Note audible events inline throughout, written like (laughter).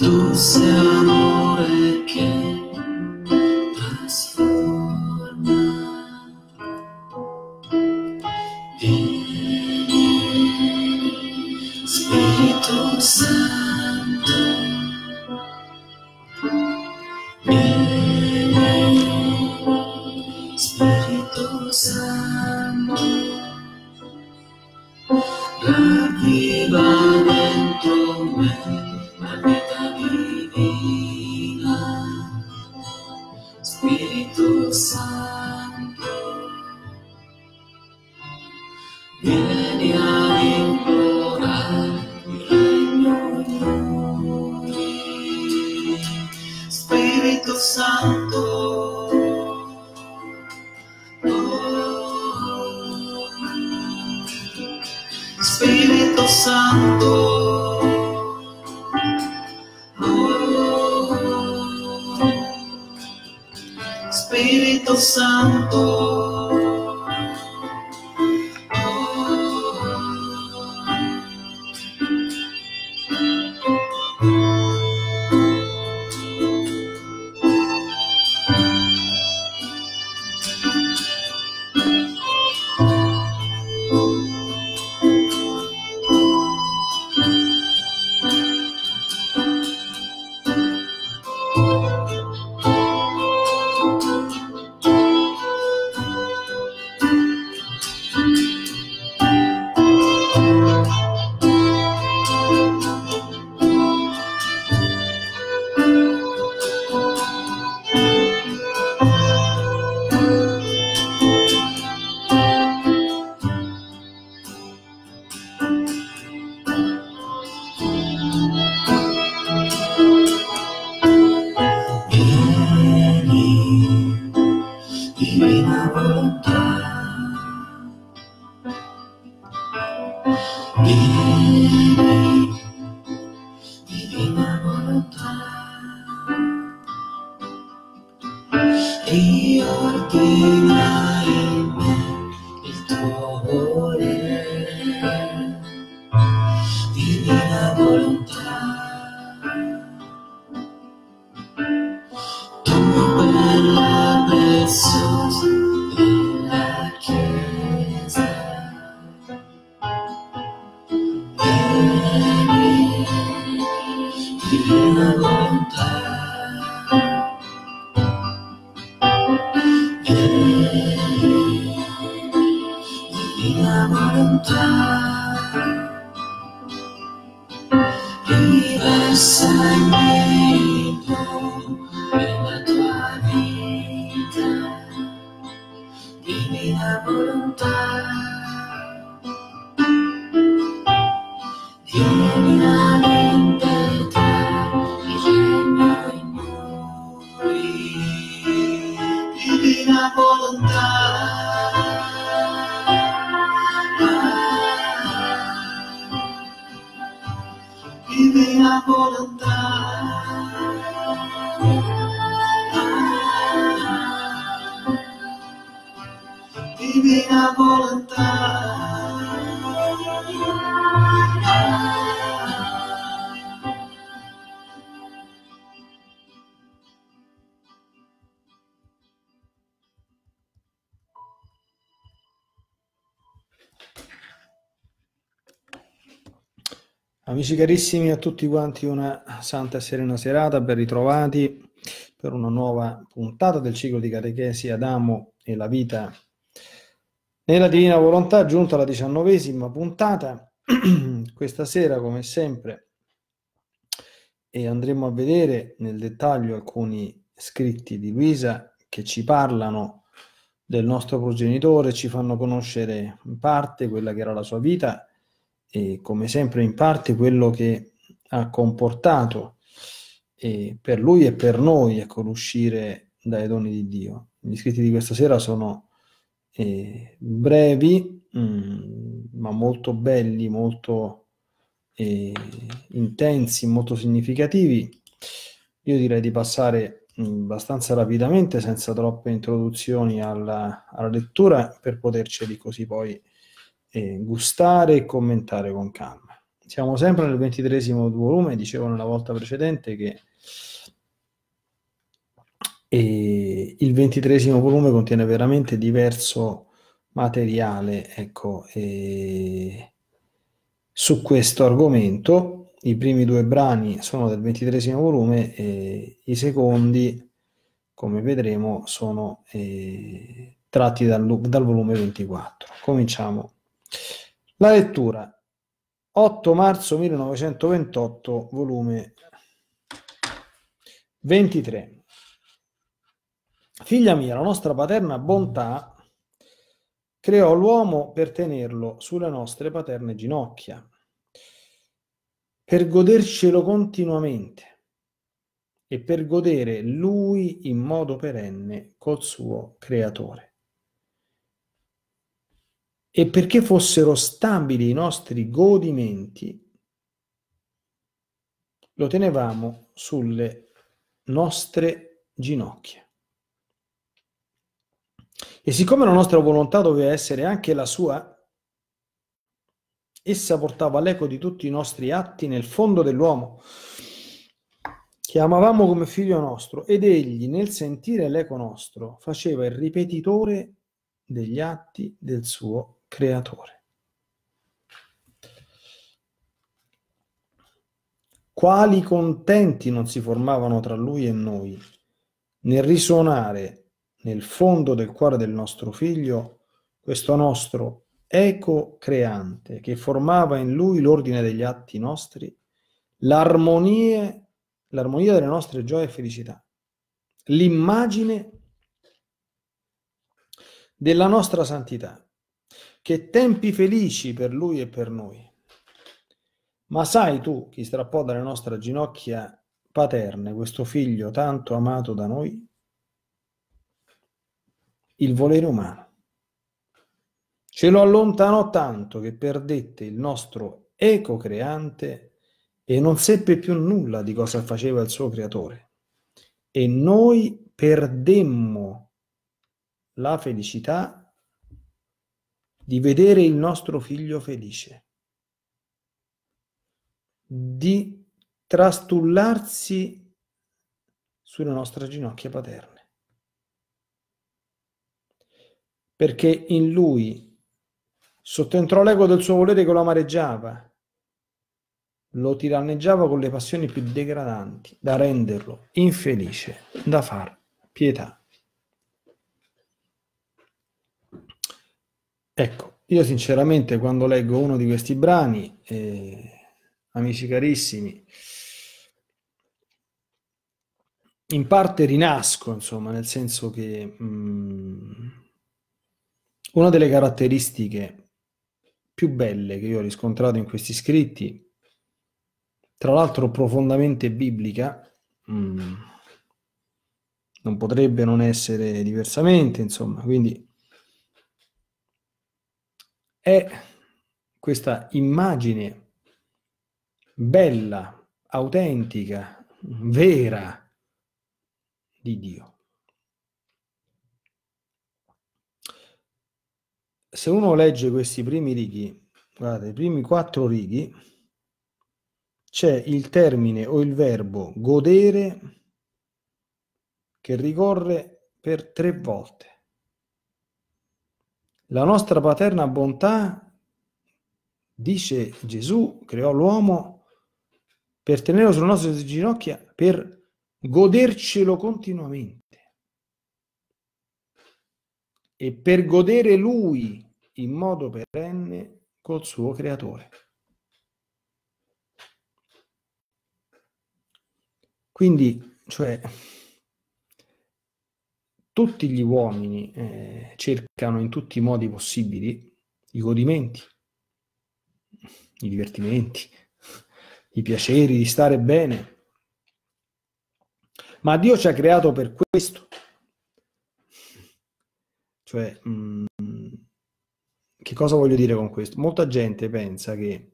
Tu sei amore che Amici carissimi, a tutti quanti una santa e serena serata, ben ritrovati per una nuova puntata del ciclo di catechesi Adamo e la vita nella divina volontà, giunta alla diciannovesima puntata. (clears throat) Questa sera, come sempre, e andremo a vedere nel dettaglio alcuni scritti di Luisa che ci parlano del nostro progenitore, ci fanno conoscere in parte quella che era la sua vita e come sempre in parte quello che ha comportato eh, per lui e per noi ecco, l'uscire dai doni di Dio. Gli scritti di questa sera sono eh, brevi, mh, mm, ma molto belli, molto eh, intensi, molto significativi. Io direi di passare mm, abbastanza rapidamente, senza troppe introduzioni alla, alla lettura, per poterceli così poi eh, gustare e commentare con calma. Siamo sempre nel ventitresimo volume, dicevo nella volta precedente che eh, il ventitresimo volume contiene veramente diverso materiale ecco, eh, su questo argomento. I primi due brani sono del ventitresimo volume e i secondi, come vedremo, sono eh, tratti dal, dal volume 24. Cominciamo la lettura. 8 marzo 1928, volume 23. Figlia mia, la nostra paterna bontà creò l'uomo per tenerlo sulle nostre paterne ginocchia, per godercelo continuamente e per godere lui in modo perenne col suo creatore e perché fossero stabili i nostri godimenti, lo tenevamo sulle nostre ginocchia. E siccome la nostra volontà doveva essere anche la sua, essa portava l'eco di tutti i nostri atti nel fondo dell'uomo, che amavamo come figlio nostro, ed egli nel sentire l'eco nostro faceva il ripetitore degli atti del suo creatore. Quali contenti non si formavano tra lui e noi, nel risuonare nel fondo del cuore del nostro figlio questo nostro eco creante che formava in lui l'ordine degli atti nostri, l'armonia, l'armonia delle nostre gioie e felicità, l'immagine della nostra santità, che tempi felici per lui e per noi. Ma sai tu chi strappò dalle nostre ginocchia paterne questo figlio tanto amato da noi? Il volere umano. Ce lo allontanò tanto che perdette il nostro eco creante e non seppe più nulla di cosa faceva il suo creatore. E noi perdemmo la felicità di vedere il nostro figlio felice, di trastullarsi sulle nostre ginocchia paterne. Perché in lui sottentrò l'ego del suo volere che lo amareggiava, lo tiranneggiava con le passioni più degradanti, da renderlo infelice, da far pietà. Ecco, io sinceramente quando leggo uno di questi brani, eh, amici carissimi, in parte rinasco, insomma, nel senso che mh, mm, una delle caratteristiche più belle che io ho riscontrato in questi scritti, tra l'altro profondamente biblica, mh, mm, non potrebbe non essere diversamente, insomma, quindi è questa immagine bella, autentica, vera di Dio. Se uno legge questi primi righi, guardate, i primi quattro righi, c'è il termine o il verbo godere che ricorre per tre volte. La nostra paterna bontà, dice Gesù, creò l'uomo per tenerlo sulle nostre ginocchia, per godercelo continuamente. E per godere lui in modo perenne col suo creatore. Quindi, cioè, tutti gli uomini eh, cercano in tutti i modi possibili i godimenti, i divertimenti, (laughs) i piaceri di stare bene. Ma Dio ci ha creato per questo. Cioè, mh, mm, che cosa voglio dire con questo? Molta gente pensa che,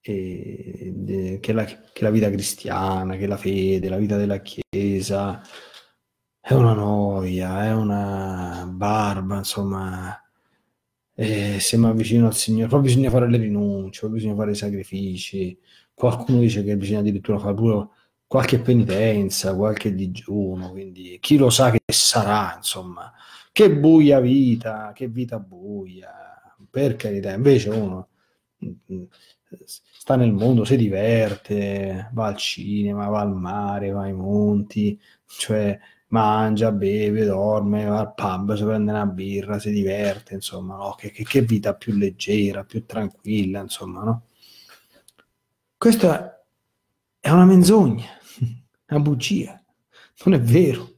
eh, che, la, che la vita cristiana, che la fede, la vita della Chiesa, è una noia, è una barba, insomma, se mi avvicino al Signore, poi bisogna fare le rinunce, poi bisogna fare i sacrifici, qualcuno dice che bisogna addirittura fare pure qualche penitenza, qualche digiuno, quindi chi lo sa che sarà, insomma, che buia vita, che vita buia, per carità, invece uno mm, mm, sta nel mondo, si diverte, va al cinema, va al mare, va ai monti, cioè mangia, beve, dorme, va al pub, si prende una birra, si diverte, insomma, no? che, che, che, vita più leggera, più tranquilla, insomma, no? Questa è una menzogna, (laughs) una bugia, non è vero,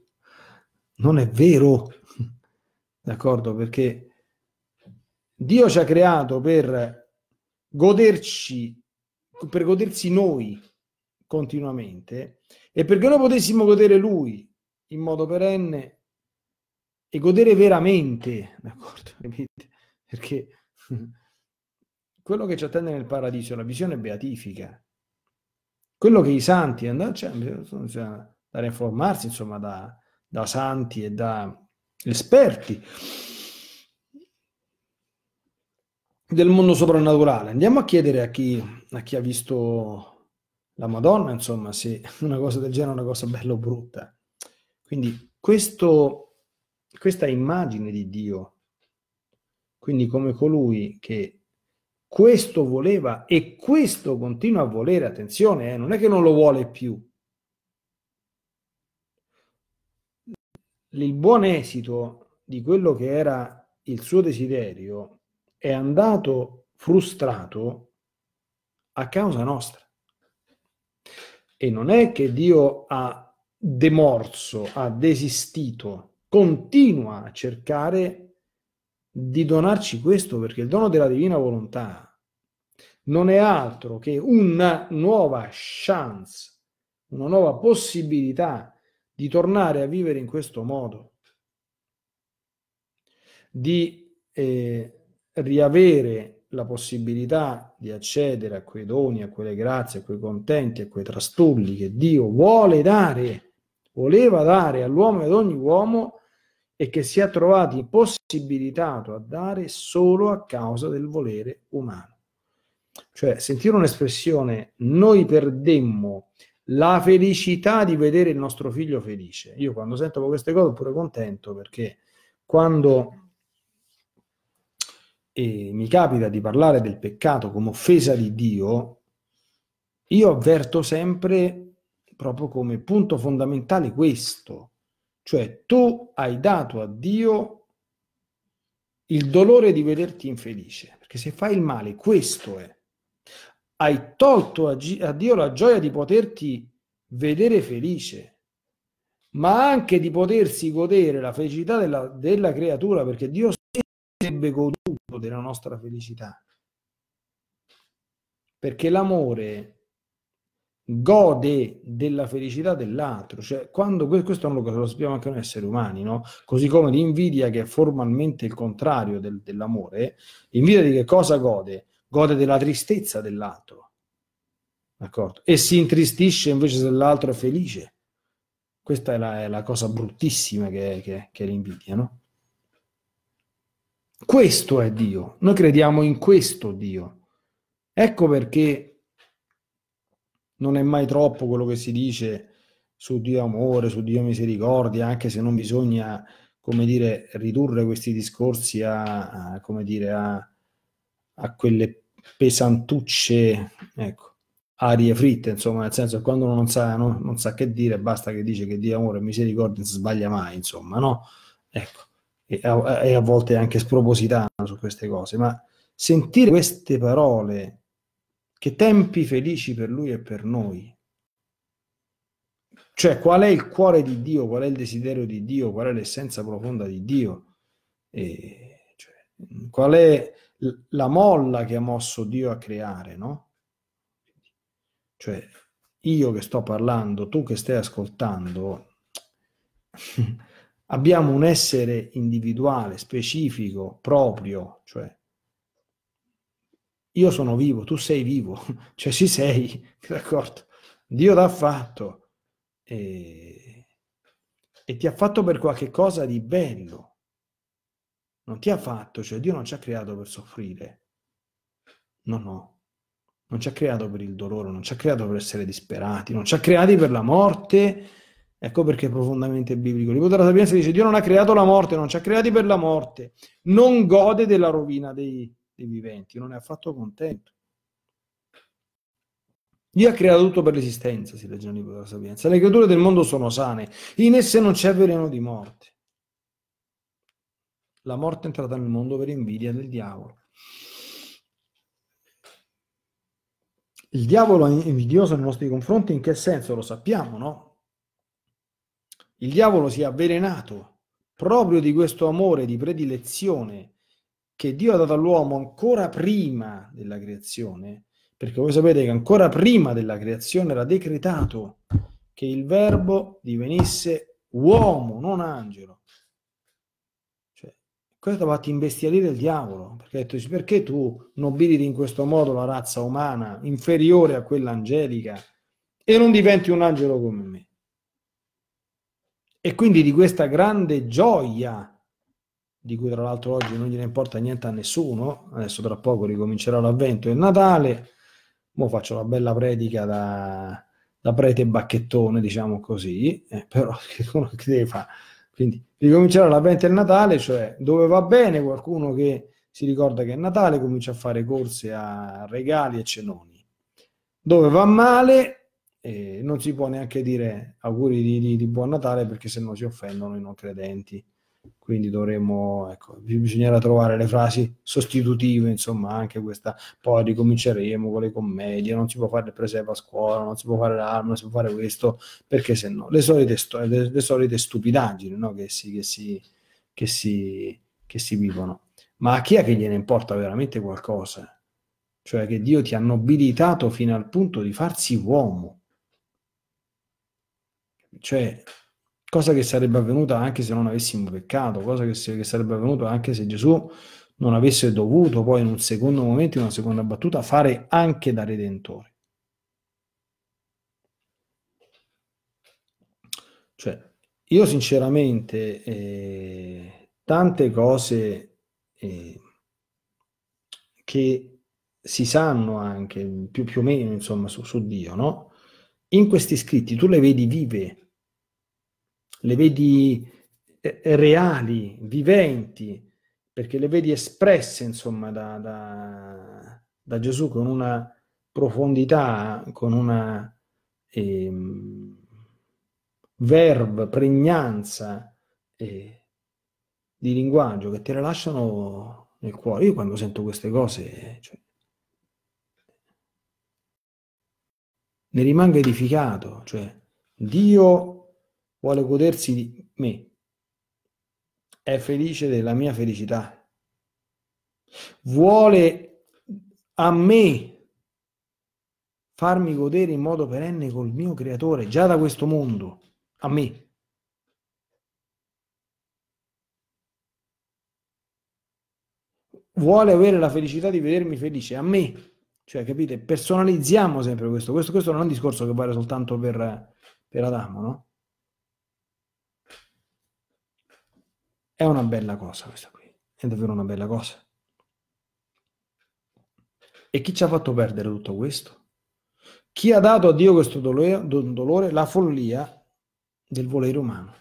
non è vero, (laughs) d'accordo? Perché Dio ci ha creato per goderci, per godersi noi continuamente e perché noi potessimo godere Lui in modo perenne e godere veramente, d'accordo? (laughs) Perché (laughs) quello che ci attende nel paradiso è la visione beatifica. Quello che i santi, andano cioè, bisogna a informarsi, insomma, da, da santi e da esperti del mondo soprannaturale. Andiamo a chiedere a chi, a chi ha visto la Madonna, insomma, se una cosa del genere è una cosa bella o brutta. Quindi questo, questa immagine di Dio, quindi come colui che questo voleva e questo continua a volere, attenzione, eh, non è che non lo vuole più. Il buon esito di quello che era il suo desiderio è andato frustrato a causa nostra. E non è che Dio ha demorso, ha desistito, continua a cercare di donarci questo perché il dono della divina volontà non è altro che una nuova chance, una nuova possibilità di tornare a vivere in questo modo, di eh, riavere la possibilità di accedere a quei doni, a quelle grazie, a quei contenti, a quei trastulli che Dio vuole dare voleva dare all'uomo e ad ogni uomo e che si è trovati possibilitato a dare solo a causa del volere umano. Cioè, sentire un'espressione, noi perdemmo la felicità di vedere il nostro figlio felice. Io quando sento queste cose pure contento perché quando eh, mi capita di parlare del peccato come offesa di Dio, io avverto sempre proprio come punto fondamentale questo, cioè tu hai dato a Dio il dolore di vederti infelice, perché se fai il male, questo è. Hai tolto a, G- a Dio la gioia di poterti vedere felice, ma anche di potersi godere la felicità della, della creatura, perché Dio sarebbe goduto della nostra felicità. Perché l'amore gode della felicità dell'altro, cioè quando questo è non lo, lo sappiamo anche noi esseri umani, no? Così come l'invidia che è formalmente il contrario del, dell'amore, l'invidia di che cosa gode? Gode della tristezza dell'altro, d'accordo? E si intristisce invece se l'altro è felice. Questa è la, è la cosa bruttissima che, che, che è l'invidia, no? Questo è Dio, noi crediamo in questo Dio. Ecco perché non è mai troppo quello che si dice su Dio amore, su Dio misericordia, anche se non bisogna, come dire, ridurre questi discorsi a, a come dire, a, a, quelle pesantucce, ecco, arie fritte, insomma, nel senso che quando uno non sa, no, non sa che dire, basta che dice che Dio amore e misericordia non si sbaglia mai, insomma, no? Ecco, e a, e a volte anche spropositano su queste cose, ma sentire queste parole che tempi felici per lui e per noi. Cioè, qual è il cuore di Dio, qual è il desiderio di Dio, qual è l'essenza profonda di Dio, e, cioè, qual è la molla che ha mosso Dio a creare, no? Cioè, io che sto parlando, tu che stai ascoltando, (laughs) abbiamo un essere individuale, specifico, proprio, cioè io sono vivo, tu sei vivo, (laughs) cioè ci sei, (laughs) d'accordo? Dio l'ha fatto e... e ti ha fatto per qualche cosa di bello. Non ti ha fatto, cioè Dio non ci ha creato per soffrire. No, no, non ci ha creato per il dolore, non ci ha creato per essere disperati, non ci ha creati per la morte. Ecco perché è profondamente biblico. L'Ipote della Sapienza dice: Dio non ha creato la morte, non ci ha creati per la morte, non gode della rovina dei, dei viventi, non è affatto contento. Dio ha creato tutto per l'esistenza, si legge nel libro della Sapienza. Le creature del mondo sono sane, in esse non c'è veleno di morte. La morte è entrata nel mondo per invidia del diavolo. Il diavolo è invidioso nei nostri confronti, in che senso? Lo sappiamo, no? Il diavolo si è avvelenato proprio di questo amore di predilezione che Dio ha dato all'uomo ancora prima della creazione, perché voi sapete che ancora prima della creazione era decretato che il verbo divenisse uomo, non angelo. Cioè, questo ha fatto imbestialire il diavolo, perché ha detto, perché tu nobiliti in questo modo la razza umana, inferiore a quella angelica, e non diventi un angelo come me? E quindi di questa grande gioia di cui tra l'altro oggi non gliene importa niente a nessuno, adesso tra poco ricomincerà l'avvento e il Natale, ora faccio una bella predica da, da prete bacchettone, diciamo così, eh, però (laughs) uno che deve fare? Quindi ricomincerà l'avvento e il Natale, cioè dove va bene qualcuno che si ricorda che è Natale comincia a fare corse a regali e cenoni. Dove va male eh, non si può neanche dire auguri di, di, di buon Natale perché se no si offendono i non credenti quindi dovremmo, ecco, bisognerà trovare le frasi sostitutive, insomma, anche questa, poi ricominceremo con le commedie, non si può fare il presepe a scuola, non si può fare l'arma, non si può fare questo, perché se no, le solite, le, le solite stupidaggini no? che, si, che, si, che, si, che si vivono. Ma a chi è che gliene importa veramente qualcosa? Cioè che Dio ti ha nobilitato fino al punto di farsi uomo. Cioè, cosa che sarebbe avvenuta anche se non avessimo peccato, cosa che, che sarebbe avvenuta anche se Gesù non avesse dovuto poi in un secondo momento, in una seconda battuta, fare anche da Redentore. Cioè, io sinceramente eh, tante cose eh, che si sanno anche più, più o meno insomma su, su Dio, no? In questi scritti tu le vedi vive, le vedi eh, eh, reali, viventi, perché le vedi espresse, insomma, da, da, da Gesù con una profondità, con una eh, verve, pregnanza eh, di linguaggio che te le lasciano nel cuore. Io quando sento queste cose, cioè, ne rimango edificato, cioè Dio vuole godersi di me, è felice della mia felicità, vuole a me farmi godere in modo perenne col mio creatore, già da questo mondo, a me. Vuole avere la felicità di vedermi felice, a me. Cioè, capite, personalizziamo sempre questo. Questo, questo non è un discorso che vale soltanto per, per Adamo, no? È una bella cosa questa qui, è davvero una bella cosa. E chi ci ha fatto perdere tutto questo? Chi ha dato a Dio questo dolore, la follia del volere umano?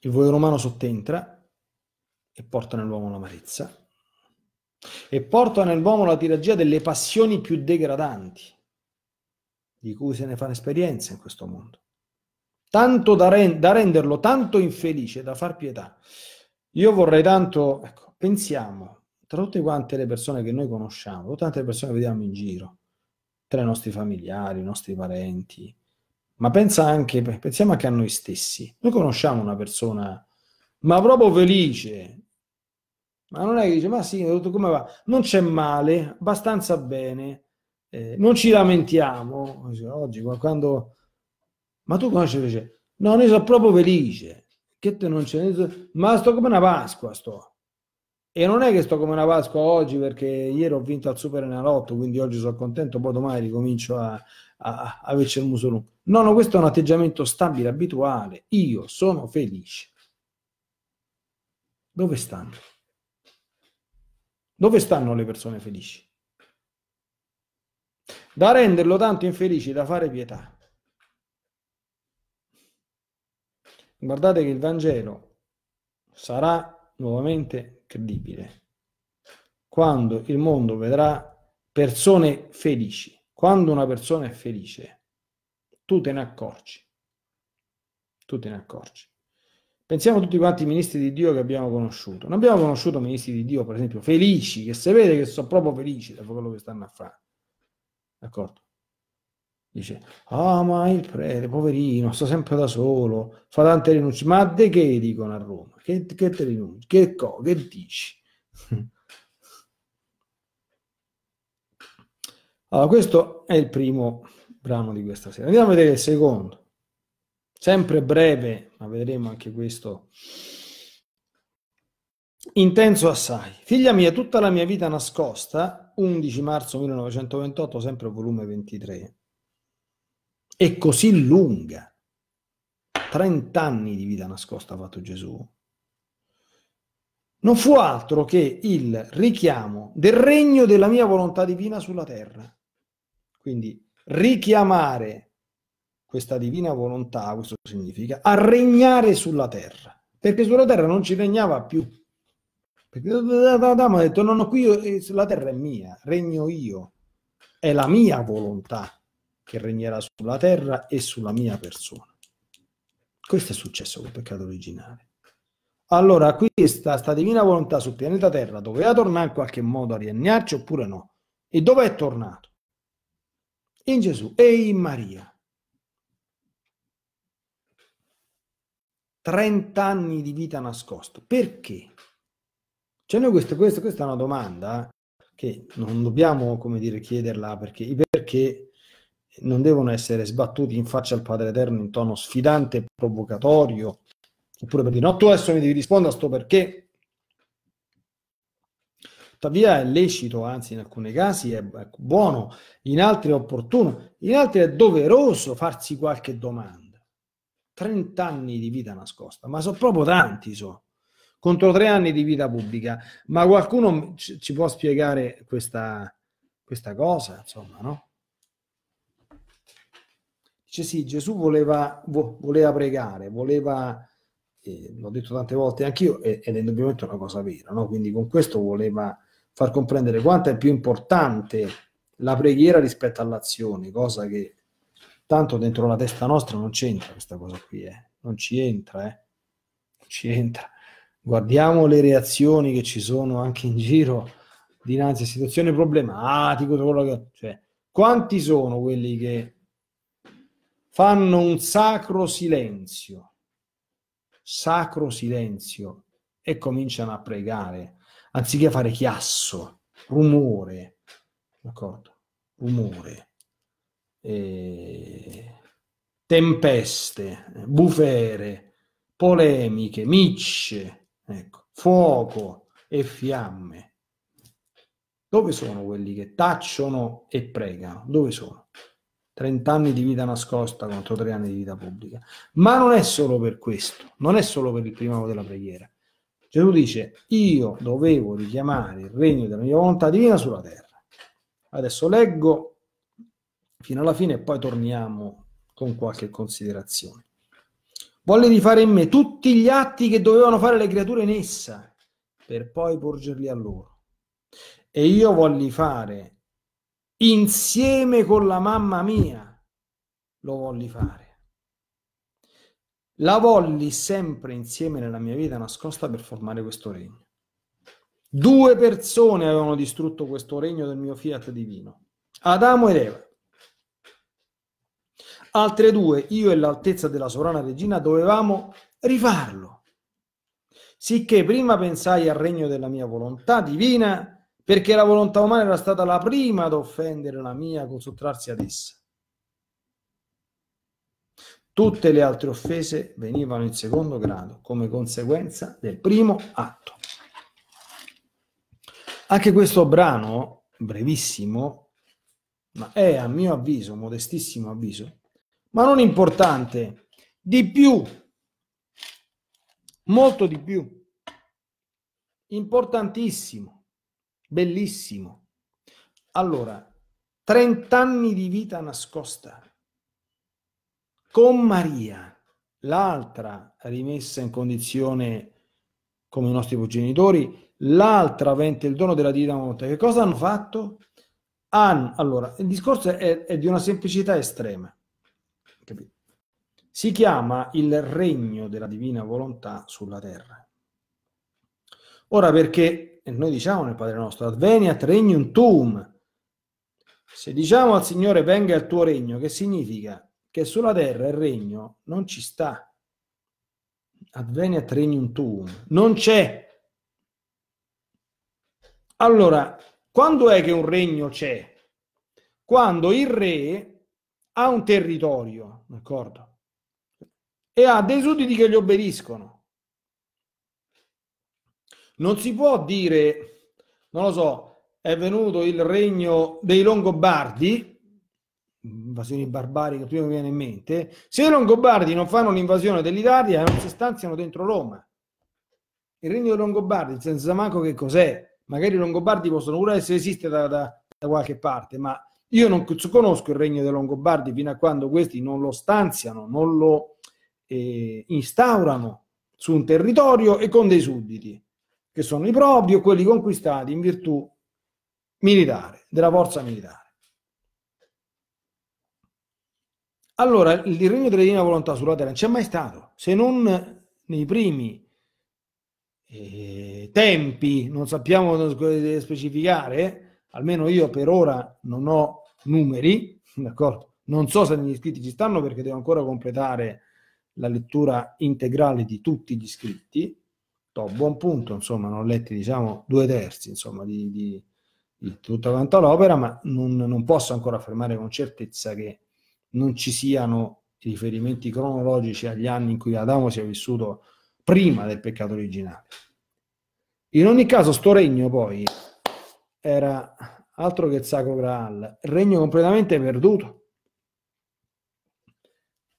Il volere umano sottentra e porta nell'uomo l'amarezza e porta nell'uomo la tiragia delle passioni più degradanti di cui se ne fa l'esperienza in questo mondo, tanto da, rend- da renderlo tanto infelice da far pietà. Io vorrei tanto, ecco, pensiamo, tra tutte quante le persone che noi conosciamo, tante le persone che vediamo in giro, tra i nostri familiari, i nostri parenti, ma pensa anche, pensiamo anche a noi stessi. Noi conosciamo una persona, ma proprio felice, ma non è che dice, ma sì, come va? Non c'è male, abbastanza bene, eh, non ci lamentiamo oggi quando ma tu conosci dice no ne sono proprio felice che te non c'è ma sto come una Pasqua sto e non è che sto come una Pasqua oggi perché ieri ho vinto al Super Enalotto quindi oggi sono contento poi domani ricomincio a, a, a il muso lungo no no questo è un atteggiamento stabile abituale io sono felice dove stanno? Dove stanno le persone felici? da renderlo tanto infelice da fare pietà. Guardate che il Vangelo sarà nuovamente credibile quando il mondo vedrà persone felici. Quando una persona è felice, tu te ne accorgi. Tu te ne accorgi. Pensiamo a tutti quanti i ministri di Dio che abbiamo conosciuto. Non abbiamo conosciuto ministri di Dio, per esempio, felici, che vede che sono proprio felici da quello che stanno a fare d'accordo? Dice, ah ma il prete, poverino, sta sempre da solo, fa tante rinunce. Ma di che dicono a Roma? Che, che te rinunci? Che, co, che dici? (laughs) allora, questo è il primo brano di questa sera. Andiamo a vedere il secondo. Sempre breve, ma vedremo anche questo Intenso assai. Figlia mia, tutta la mia vita nascosta, 11 marzo 1928, sempre volume 23. È così lunga. 30 anni di vita nascosta ha fatto Gesù. Non fu altro che il richiamo del regno della mia volontà divina sulla terra. Quindi richiamare questa divina volontà, questo significa, a regnare sulla terra, perché sulla terra non ci regnava più perché Adamo eh, ha detto: No, no, qui io, eh, sulla terra è mia, regno io, è la mia volontà che regnerà sulla terra e sulla mia persona. Questo è successo col peccato originale. Allora, questa sta divina volontà sul pianeta Terra doveva tornare in qualche modo a riannarci oppure no? E dove è tornato? In Gesù e in Maria. Trent'anni di vita nascosto. Perché? Cioè noi questo, questo, questa è una domanda che non dobbiamo, come dire, chiederla perché i perché non devono essere sbattuti in faccia al Padre Eterno in tono sfidante, e provocatorio, oppure per dire no, tu adesso mi devi rispondere a sto perché. Tuttavia è lecito, anzi in alcuni casi è buono, in altri è opportuno, in altri è doveroso farsi qualche domanda. 30 anni di vita nascosta, ma sono proprio tanti, sono contro tre anni di vita pubblica. Ma qualcuno ci, ci può spiegare questa, questa cosa, insomma, no? Dice sì, Gesù voleva, vo, voleva pregare, voleva, eh, l'ho detto tante volte anch'io, ed è indubbiamente una cosa vera, no? Quindi con questo voleva far comprendere quanto è più importante la preghiera rispetto all'azione, cosa che tanto dentro la testa nostra non c'entra questa cosa qui, eh. non ci entra, eh. non ci entra guardiamo le reazioni che ci sono anche in giro dinanzi a situazioni problematiche, cioè, quanti sono quelli che fanno un sacro silenzio, sacro silenzio, e cominciano a pregare, anziché fare chiasso, rumore, d'accordo? Rumore, e... tempeste, bufere, polemiche, micce, Ecco, fuoco e fiamme. Dove sono quelli che tacciono e pregano? Dove sono? 30 anni di vita nascosta contro 3 anni di vita pubblica. Ma non è solo per questo, non è solo per il primo della preghiera. Gesù dice, io dovevo richiamare il regno della mia volontà divina sulla terra. Adesso leggo fino alla fine e poi torniamo con qualche considerazione. Volle rifare in me tutti gli atti che dovevano fare le creature in essa, per poi porgerli a loro. E io volli fare insieme con la mamma mia, lo volli fare. La volli sempre insieme nella mia vita nascosta per formare questo regno. Due persone avevano distrutto questo regno del mio fiat divino, Adamo ed Eva. Altre due, io e l'altezza della sovrana regina, dovevamo rifarlo. Sicché prima pensai al regno della mia volontà divina, perché la volontà umana era stata la prima ad offendere la mia col sottrarsi ad essa. Tutte le altre offese venivano in secondo grado, come conseguenza del primo atto. Anche questo brano, brevissimo, ma è a mio avviso, modestissimo avviso, ma non importante, di più, molto di più, importantissimo, bellissimo. Allora, 30 anni di vita nascosta con Maria, l'altra rimessa in condizione come i nostri genitori, l'altra avente il dono della Divina Volontà. Che cosa hanno fatto? Hanno, allora, il discorso è, è di una semplicità estrema si chiama il regno della divina volontà sulla terra. Ora perché noi diciamo nel Padre nostro, adveniat regnum tuum, se diciamo al Signore venga il tuo regno, che significa? Che sulla terra il regno non ci sta. Adveniat regnum tuum, non c'è. Allora, quando è che un regno c'è? Quando il re ha un territorio, d'accordo? e ha dei sudditi che gli obbediscono. Non si può dire, non lo so, è venuto il regno dei Longobardi, invasioni barbariche, prima mi viene in mente, se i Longobardi non fanno l'invasione dell'Italia non si stanziano dentro Roma. Il regno dei Longobardi, senza manco che cos'è, magari i Longobardi possono pure essere esiste da, da, da qualche parte, ma io non conosco il regno dei Longobardi fino a quando questi non lo stanziano, non lo eh, instaurano su un territorio e con dei sudditi, che sono i propri o quelli conquistati in virtù militare, della forza militare. Allora, il regno della divina volontà sulla terra non c'è mai stato, se non nei primi eh, tempi, non sappiamo specificare, almeno io per ora non ho numeri, d'accordo? Non so se negli iscritti ci stanno perché devo ancora completare la lettura integrale di tutti gli scritti, to, buon punto, insomma, non ho letto diciamo due terzi insomma, di, di, di tutta quanta l'opera, ma non, non posso ancora affermare con certezza che non ci siano riferimenti cronologici agli anni in cui Adamo si è vissuto prima del peccato originale. In ogni caso, sto regno poi era altro che il sacro Graal, regno completamente perduto,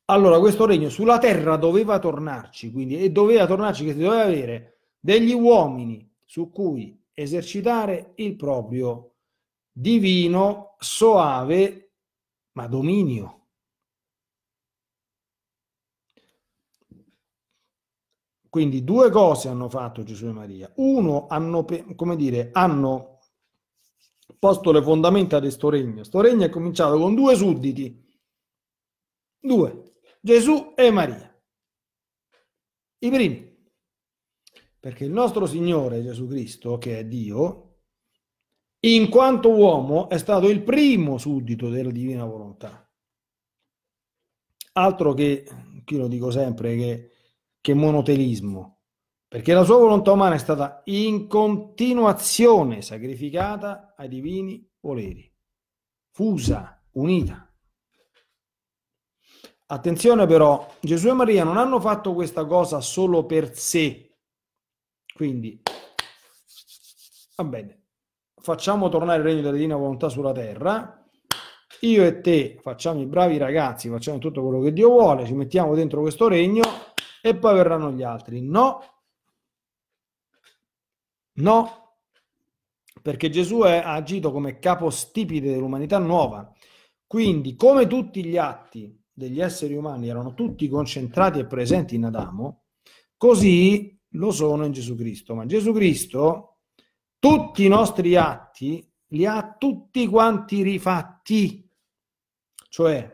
allora, questo regno sulla terra doveva tornarci, quindi, e doveva tornarci che si doveva avere degli uomini su cui esercitare il proprio divino, soave, ma dominio. Quindi due cose hanno fatto Gesù e Maria. Uno, hanno, come dire, hanno posto le fondamenta di sto regno. Sto regno è cominciato con due sudditi. Due. Gesù e Maria. I primi. Perché il nostro Signore Gesù Cristo, che è Dio, in quanto uomo è stato il primo suddito della divina volontà. Altro che, qui lo dico sempre, che, che monotelismo, perché la sua volontà umana è stata in continuazione sacrificata ai divini voleri, fusa, unita. Attenzione però, Gesù e Maria non hanno fatto questa cosa solo per sé. Quindi, va bene, facciamo tornare il regno della divina volontà sulla terra. Io e te facciamo i bravi ragazzi, facciamo tutto quello che Dio vuole, ci mettiamo dentro questo regno e poi verranno gli altri. No, no, perché Gesù è, agito come capostipite dell'umanità nuova. Quindi, come tutti gli atti degli esseri umani erano tutti concentrati e presenti in Adamo, così lo sono in Gesù Cristo. Ma Gesù Cristo tutti i nostri atti li ha tutti quanti rifatti, cioè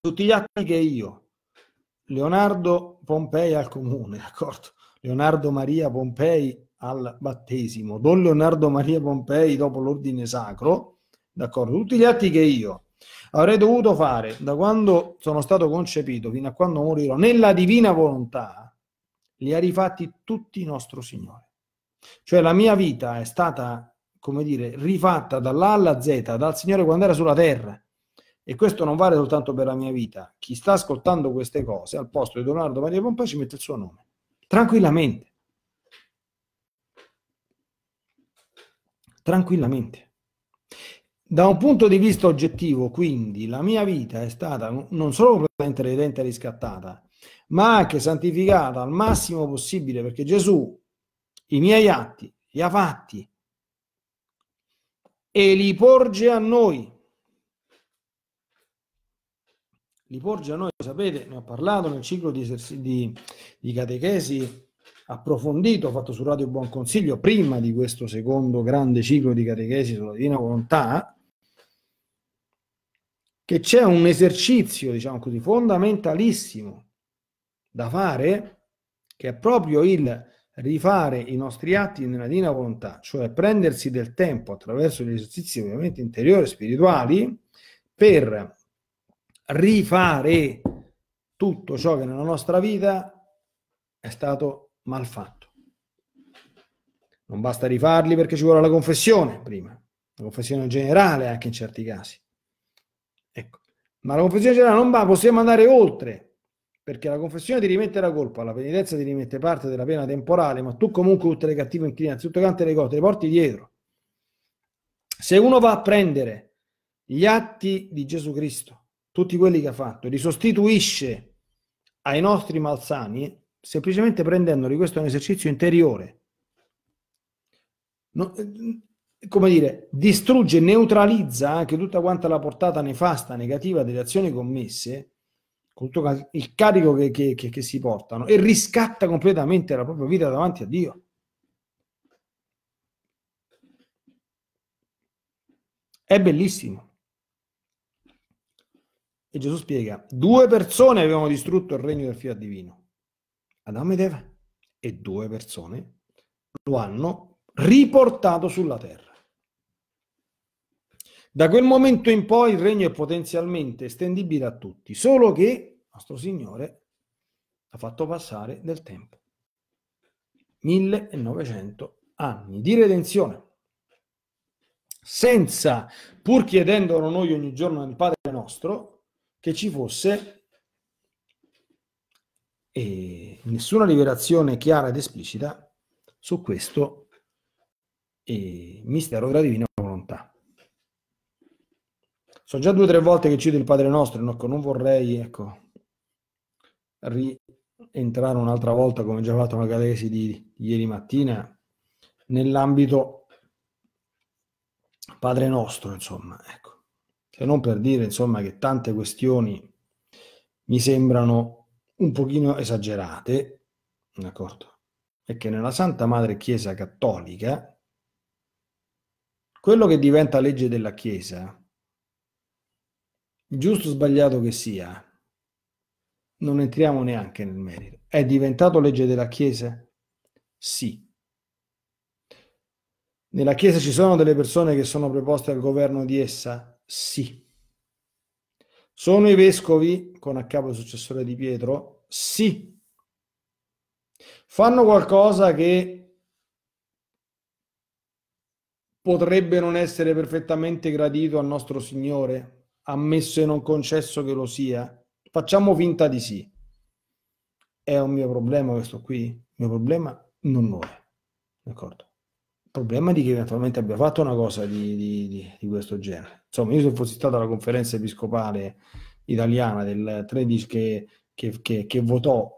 tutti gli atti che io, Leonardo Pompei al comune, (laughs) d'accordo? Leonardo Maria Pompei al battesimo, Don Leonardo Maria Pompei dopo l'ordine sacro, d'accordo? Tutti gli atti che io Avrei dovuto fare da quando sono stato concepito fino a quando morirò nella divina volontà, li ha rifatti tutti nostro Signore. Cioè la mia vita è stata, come dire, rifatta dall'A alla Z, dal Signore quando era sulla terra. E questo non vale soltanto per la mia vita. Chi sta ascoltando queste cose, al posto di Leonardo Maria Pompa ci mette il suo nome. Tranquillamente. Tranquillamente. Da un punto di vista oggettivo, quindi, la mia vita è stata non solo completamente redenta e riscattata, ma anche santificata al massimo possibile, perché Gesù i miei atti li ha fatti e li porge a noi. Li porge a noi, sapete, ne ho parlato nel ciclo di, di, di catechesi approfondito fatto su Radio Buon Consiglio prima di questo secondo grande ciclo di catechesi sulla divina volontà che c'è un esercizio, diciamo così, fondamentalissimo da fare, che è proprio il rifare i nostri atti nella divina volontà, cioè prendersi del tempo attraverso gli esercizi ovviamente interiori e spirituali per rifare tutto ciò che nella nostra vita è stato mal fatto. Non basta rifarli perché ci vuole la confessione prima, la confessione generale anche in certi casi Ecco. Ma la confessione generale non va, possiamo andare oltre, perché la confessione ti rimette la colpa, la penitenza ti rimette parte della pena temporale, ma tu comunque tutte le cattive inclinazioni, tutte quante le cose, le porti dietro. Se uno va a prendere gli atti di Gesù Cristo, tutti quelli che ha fatto, li sostituisce ai nostri malsani, semplicemente prendendoli, questo è un esercizio interiore. No, come dire, distrugge, neutralizza anche tutta quanta la portata nefasta, negativa delle azioni commesse, con tutto il carico che, che, che, che si portano, e riscatta completamente la propria vita davanti a Dio. È bellissimo. E Gesù spiega, due persone avevano distrutto il regno del fiat divino, Adamo ed Eva, e due persone lo hanno riportato sulla terra. Da quel momento in poi il regno è potenzialmente estendibile a tutti, solo che nostro Signore ha fatto passare del tempo. 1900 anni di redenzione. Senza, pur chiedendolo noi ogni giorno nel Padre nostro, che ci fosse eh, nessuna liberazione chiara ed esplicita su questo eh, mistero della divina volontà. So già due o tre volte che cito il Padre Nostro, no, ecco, non vorrei ecco, rientrare un'altra volta, come già fatto nella catesi di, di ieri mattina, nell'ambito Padre Nostro, insomma, ecco. Se non per dire, insomma, che tante questioni mi sembrano un pochino esagerate, d'accordo? E che nella Santa Madre Chiesa Cattolica quello che diventa legge della Chiesa giusto o sbagliato che sia, non entriamo neanche nel merito. È diventato legge della Chiesa? Sì. Nella Chiesa ci sono delle persone che sono preposte al governo di essa? Sì. Sono i vescovi, con a capo il successore di Pietro? Sì. Fanno qualcosa che potrebbe non essere perfettamente gradito al nostro Signore? ammesso e non concesso che lo sia, facciamo finta di sì. È un mio problema questo qui, il mio problema non lo è, d'accordo? Il problema è di chi eventualmente abbia fatto una cosa di, di, di, di questo genere. Insomma, io se fossi stato alla conferenza episcopale italiana del 13 che, che, che, che votò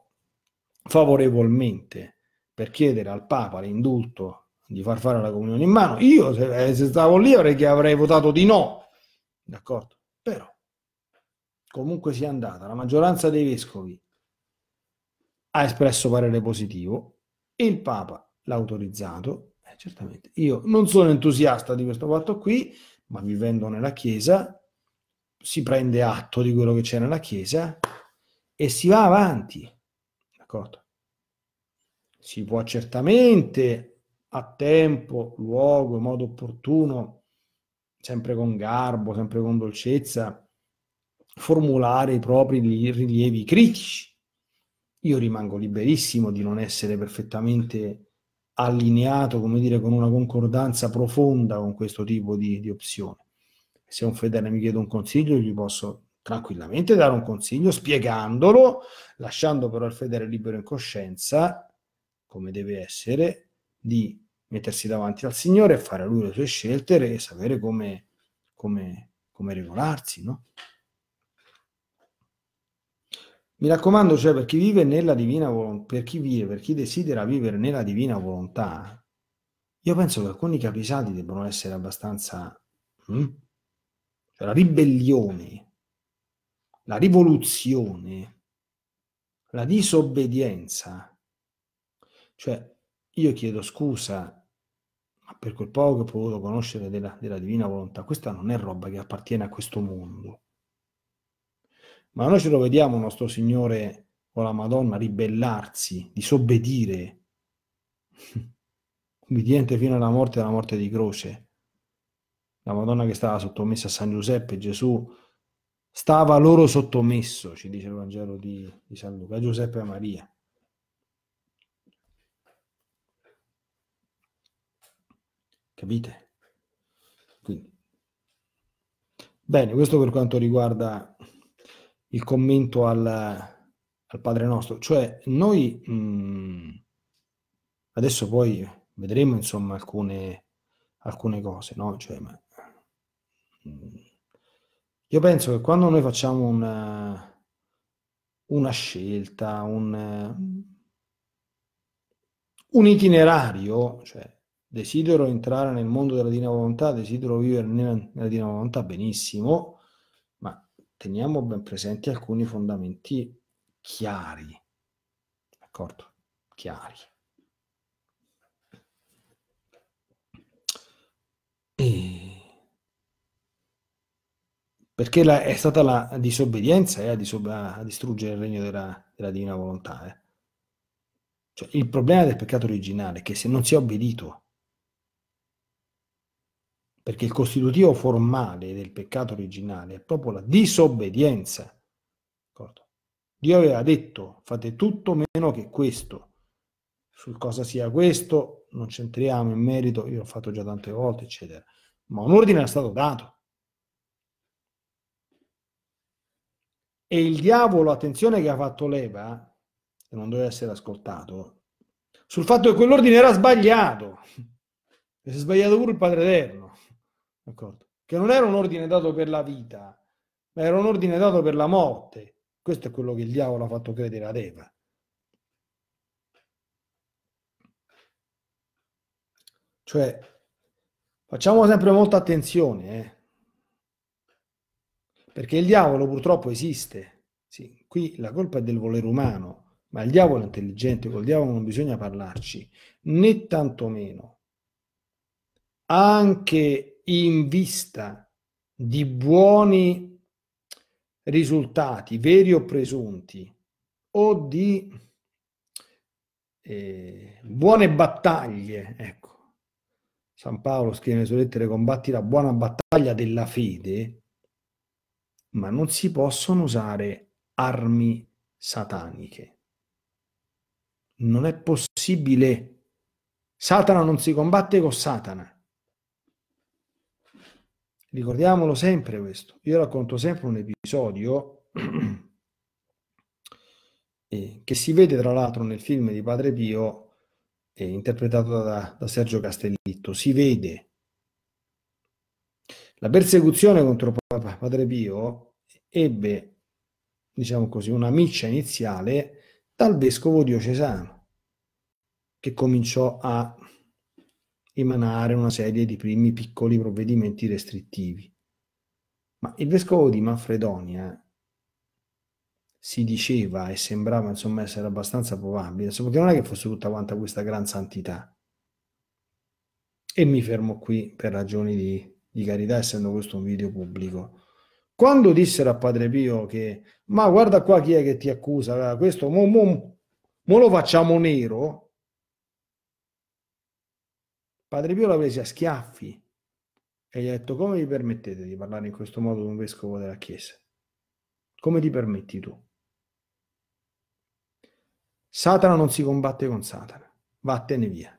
favorevolmente per chiedere al Papa l'indulto di far fare la comunione in mano, io se, se stavo lì avrei, avrei votato di no, d'accordo? Però, comunque sia andata, la maggioranza dei vescovi ha espresso parere positivo, il Papa l'ha autorizzato, eh, certamente. Io non sono entusiasta di questo fatto qui, ma vivendo nella Chiesa si prende atto di quello che c'è nella Chiesa e si va avanti. D'accordo? Si può certamente a tempo, luogo, modo opportuno sempre con garbo, sempre con dolcezza, formulare i propri rilievi critici. Io rimango liberissimo di non essere perfettamente allineato, come dire, con una concordanza profonda con questo tipo di, di opzione. Se un fedele mi chiede un consiglio, gli posso tranquillamente dare un consiglio spiegandolo, lasciando però il fedele libero in coscienza, come deve essere, di mettersi davanti al Signore e fare a Lui le sue scelte e sapere come, come, come regolarsi, no? Mi raccomando, cioè, per chi vive nella divina volontà, per chi vive, per chi desidera vivere nella divina volontà, io penso che alcuni capisati debbano essere abbastanza... Hm? Cioè, la ribellione, la rivoluzione, la disobbedienza. Cioè, io chiedo scusa ma per quel poco che ho potuto conoscere della, della divina volontà, questa non è roba che appartiene a questo mondo. Ma noi ce lo vediamo nostro Signore o la Madonna ribellarsi, disobbedire, ubbidiente (laughs) fino alla morte alla morte di croce. La Madonna che stava sottomessa a San Giuseppe, Gesù stava loro sottomesso, ci dice il Vangelo di, di San Luca, a Giuseppe e Maria. Capite? Quindi. Bene, questo per quanto riguarda il commento al, al Padre nostro. Cioè, noi mh, mm, adesso poi vedremo insomma alcune, alcune cose, no? Cioè, ma, mh, mm, io penso che quando noi facciamo una, una scelta, un, un itinerario, cioè desidero entrare nel mondo della divina volontà, desidero vivere nella divina volontà, benissimo, ma teniamo ben presenti alcuni fondamenti chiari, d'accordo? Chiari. E... Perché la, è stata la disobbedienza eh, a, disob a, distruggere il regno della, della divina volontà. Eh. Cioè, il problema del peccato originale è che se non si è obbedito perché il costitutivo formale del peccato originale è proprio la disobbedienza. Dio aveva detto fate tutto meno che questo. Sul cosa sia questo non c'entriamo in merito, io l'ho fatto già tante volte, eccetera. Ma un ordine era stato dato. E il diavolo, attenzione che ha fatto leva, che non doveva essere ascoltato, sul fatto che quell'ordine era sbagliato. E si è sbagliato pure il Padre Eterno d'accordo? Che non era un ordine dato per la vita, ma era un ordine dato per la morte. Questo è quello che il diavolo ha fatto credere ad Eva. Cioè, facciamo sempre molta attenzione, eh? perché il diavolo purtroppo esiste. Sì, qui la colpa è del volere umano, ma il diavolo è intelligente, col diavolo non bisogna parlarci, né tantomeno. Anche in vista di buoni risultati, veri o presunti, o di eh, buone battaglie, ecco, San Paolo scrive nelle sue lettere, combatti la buona battaglia della fede, ma non si possono usare armi sataniche. Non è possibile. Satana non si combatte con Satana. Ricordiamolo sempre questo. Io racconto sempre un episodio (clears throat) eh, che si vede tra l'altro nel film di Padre Pio, eh, interpretato da, da Sergio Castellitto. Si vede. La persecuzione contro Padre Pio ebbe, diciamo così, una miccia iniziale dal vescovo diocesano, che cominciò a emanare una serie di primi piccoli provvedimenti restrittivi. Ma il vescovo di Manfredonia si diceva e sembrava insomma essere abbastanza probabile, insomma che non è che fosse tutta quanta questa gran santità. E mi fermo qui per ragioni di, di carità, essendo questo un video pubblico. Quando dissero a Padre Pio che, ma guarda qua chi è che ti accusa, questo mo, mo, mo lo facciamo nero, Padre Pio l'ha preso a schiaffi e gli ha detto come vi permettete di parlare in questo modo ad un vescovo della Chiesa? Come ti permetti tu? Satana non si combatte con Satana, vattene via.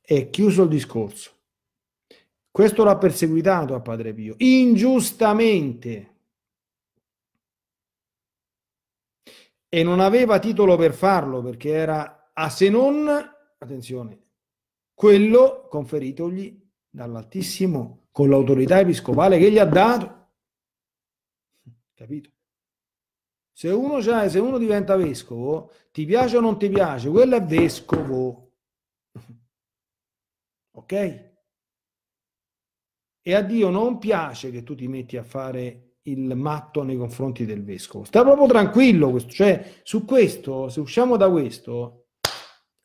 E chiuso il discorso. Questo l'ha perseguitato a Padre Pio, ingiustamente. E non aveva titolo per farlo perché era a se non attenzione, quello conferitogli dall'Altissimo con l'autorità episcopale che gli ha dato. Capito? Se uno, se uno diventa vescovo, ti piace o non ti piace, quello è vescovo. (laughs) Ok? E a Dio non piace che tu ti metti a fare il matto nei confronti del vescovo. Sta proprio tranquillo, questo. cioè su questo, se usciamo da questo,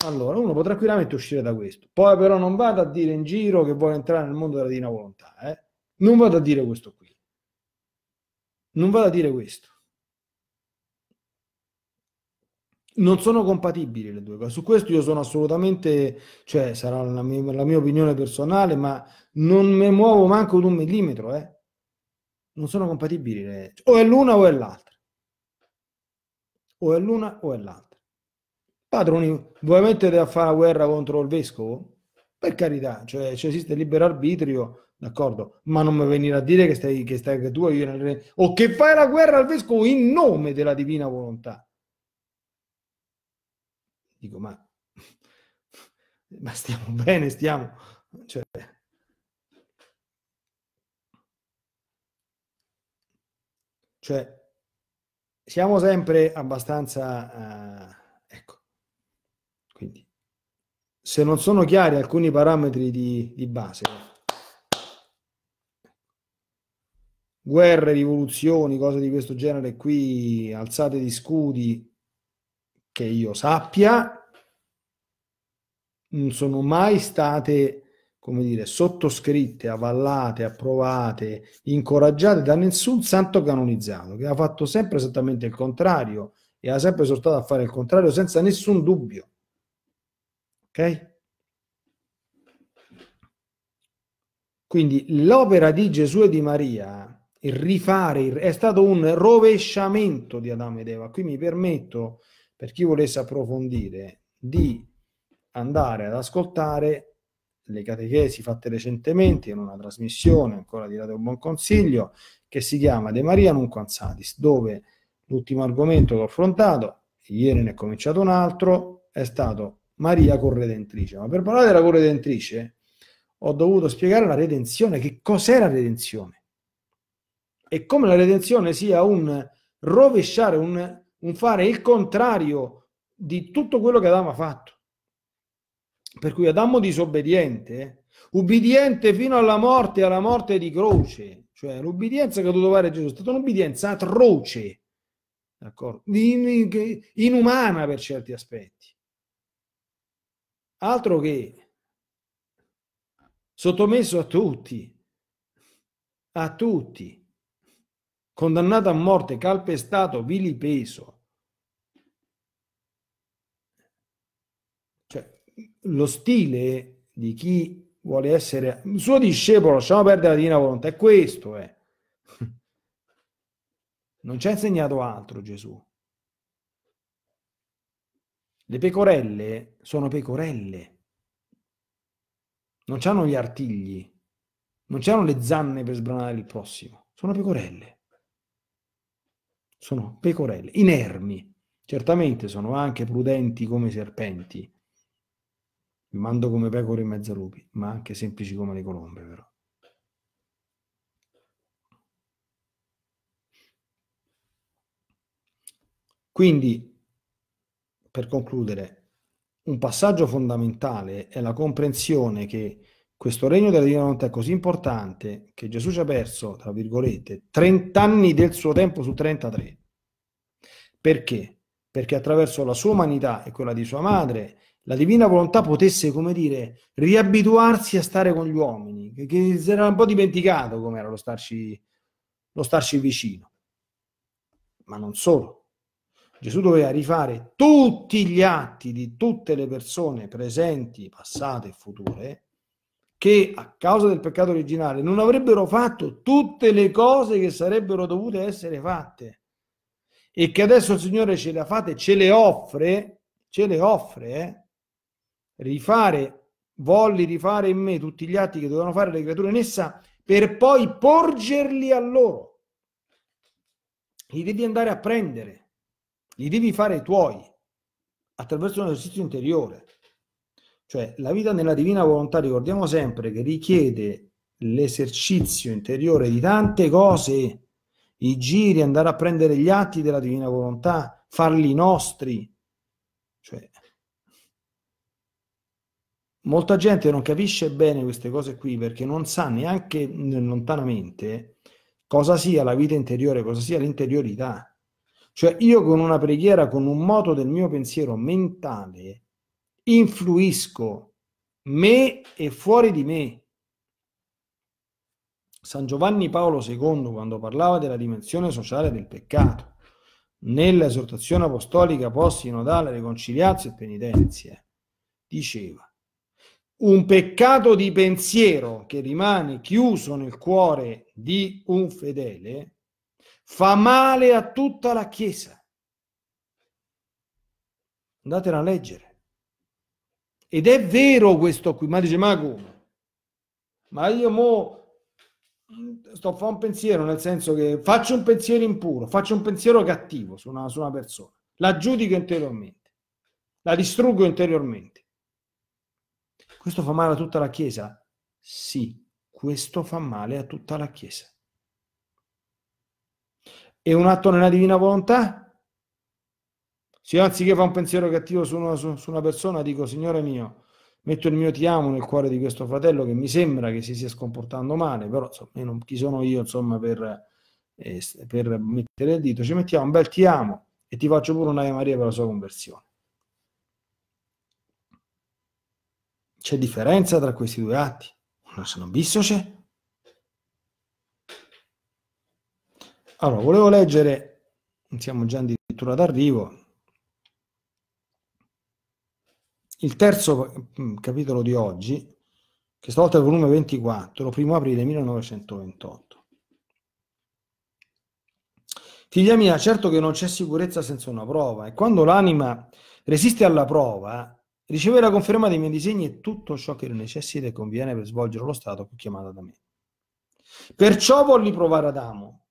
allora, uno potrà tranquillamente uscire da questo. Poi però non vado a dire in giro che vuole entrare nel mondo della divina volontà. Eh? Non vado a dire questo qui. Non vado a dire questo. Non sono compatibili le due cose. Su questo io sono assolutamente, cioè sarà la mia, la mia opinione personale, ma non mi muovo manco un millimetro. Eh? Non sono compatibili. Le... O è l'una o è l'altra. O è l'una o è l'altra. Padroni, vuoi mettere a fare la guerra contro il vescovo? Per carità, cioè, cioè esiste il libero arbitrio, d'accordo, ma non mi venire a dire che stai, che stai che tu io nel... o che fai la guerra al vescovo in nome della divina volontà. Dico, ma, (laughs) ma stiamo bene, stiamo... Cioè... cioè, siamo sempre abbastanza... Uh se non sono chiari alcuni parametri di, di base, guerre, rivoluzioni, cose di questo genere qui, alzate di scudi, che io sappia, non sono mai state, come dire, sottoscritte, avallate, approvate, incoraggiate da nessun santo canonizzato, che ha fatto sempre esattamente il contrario e ha sempre esortato a fare il contrario senza nessun dubbio. Ok? Quindi l'opera di Gesù e di Maria, il rifare, è stato un rovesciamento di Adamo ed Eva. Qui mi permetto, per chi volesse approfondire, di andare ad ascoltare le catechesi fatte recentemente in una trasmissione, ancora di Radio Buon Consiglio, che si chiama De Maria non Quanzatis, dove l'ultimo argomento che ho affrontato, ieri ne è cominciato un altro, è stato Maria corredentrice. Ma per parlare della corredentrice ho dovuto spiegare la redenzione, che cos'è la redenzione e come la redenzione sia un rovesciare, un, un fare il contrario di tutto quello che Adamo ha fatto. Per cui Adamo disobbediente, ubbidiente fino alla morte, alla morte di croce, cioè l'ubbidienza che ha dovuto fare Gesù è stata un'ubbidienza atroce, In, in, inumana per certi aspetti altro che sottomesso a tutti, a tutti, condannato a morte, calpestato, vilipeso. Cioè, lo stile di chi vuole essere il suo discepolo, lasciamo perdere la divina volontà, è questo, eh. Non ci ha insegnato altro Gesù. Le pecorelle sono pecorelle, non hanno gli artigli, non hanno le zanne per sbranare il prossimo, sono pecorelle. Sono pecorelle, inermi, certamente sono anche prudenti come serpenti, Mi mando come pecore in mezzo a lupi, ma anche semplici come le colombe però. Quindi per concludere, un passaggio fondamentale è la comprensione che questo regno della divina volontà è così importante che Gesù ci ha perso, tra virgolette, 30 anni del suo tempo su 33. Perché? Perché attraverso la sua umanità e quella di sua madre, la divina volontà potesse, come dire, riabituarsi a stare con gli uomini, che si era un po' dimenticato com'era lo starci, lo starci vicino. Ma non solo, Gesù doveva rifare tutti gli atti di tutte le persone presenti, passate e future, che a causa del peccato originale non avrebbero fatto tutte le cose che sarebbero dovute essere fatte e che adesso il Signore ce le ha fatte, ce le offre, ce le offre, eh? rifare, volli rifare in me tutti gli atti che dovevano fare le creature in essa per poi porgerli a loro. Li devi andare a prendere li devi fare tuoi attraverso un esercizio interiore. Cioè la vita nella divina volontà, ricordiamo sempre, che richiede l'esercizio interiore di tante cose, i giri, andare a prendere gli atti della divina volontà, farli nostri. Cioè, molta gente non capisce bene queste cose qui perché non sa neanche lontanamente cosa sia la vita interiore, cosa sia l'interiorità. Cioè io con una preghiera, con un moto del mio pensiero mentale, influisco me e fuori di me. San Giovanni Paolo II, quando parlava della dimensione sociale del peccato, nella esortazione apostolica post-sinodale riconciliazione e Penitenzie, diceva un peccato di pensiero che rimane chiuso nel cuore di un fedele fa male a tutta la Chiesa. Andatela a leggere. Ed è vero questo qui, ma dice, ma come? Ma io mo sto a fare un pensiero, nel senso che faccio un pensiero impuro, faccio un pensiero cattivo su una, su una persona, la giudico interiormente, la distruggo interiormente. Questo fa male a tutta la Chiesa? Sì, questo fa male a tutta la Chiesa e un atto nella divina volontà? Se io anziché fare un pensiero cattivo su una, su, su una persona, dico, Signore mio, metto il mio ti amo nel cuore di questo fratello che mi sembra che si stia scomportando male, però insomma, chi sono io insomma, per, eh, per, mettere il dito? Ci mettiamo un bel ti amo e ti faccio pure un'Ave Maria per la sua conversione. C'è differenza tra questi due atti? Una sono bissoce Allora, volevo leggere, siamo già addirittura d'arrivo, il terzo mm, capitolo di oggi, che stavolta è il volume 24, primo aprile 1928. Figlia mia, certo che non c'è sicurezza senza una prova, e quando l'anima resiste alla prova, riceve la conferma dei miei disegni e tutto ciò che necessita e conviene per svolgere lo stato più chiamato da me. Perciò volli provare Adamo,